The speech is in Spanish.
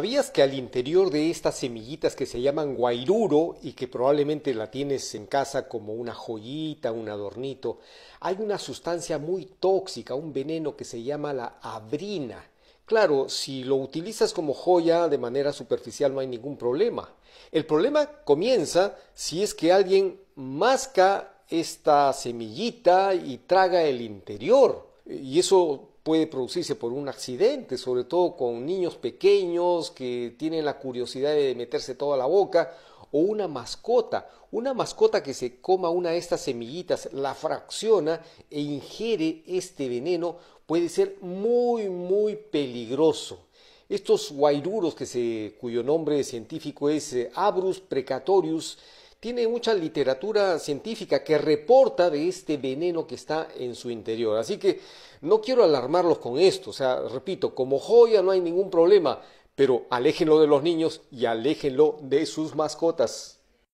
¿Sabías que al interior de estas semillitas que se llaman guairuro y que probablemente la tienes en casa como una joyita, un adornito, hay una sustancia muy tóxica, un veneno que se llama la abrina? Claro, si lo utilizas como joya de manera superficial no hay ningún problema. El problema comienza si es que alguien masca esta semillita y traga el interior. Y eso puede producirse por un accidente, sobre todo con niños pequeños que tienen la curiosidad de meterse toda la boca, o una mascota, una mascota que se coma una de estas semillitas, la fracciona e ingiere este veneno, puede ser muy, muy peligroso. Estos guairuros, que cuyo nombre científico es eh, Abrus precatorius, tiene mucha literatura científica que reporta de este veneno que está en su interior. Así que no quiero alarmarlos con esto, o sea, repito, como joya no hay ningún problema, pero aléjenlo de los niños y aléjenlo de sus mascotas.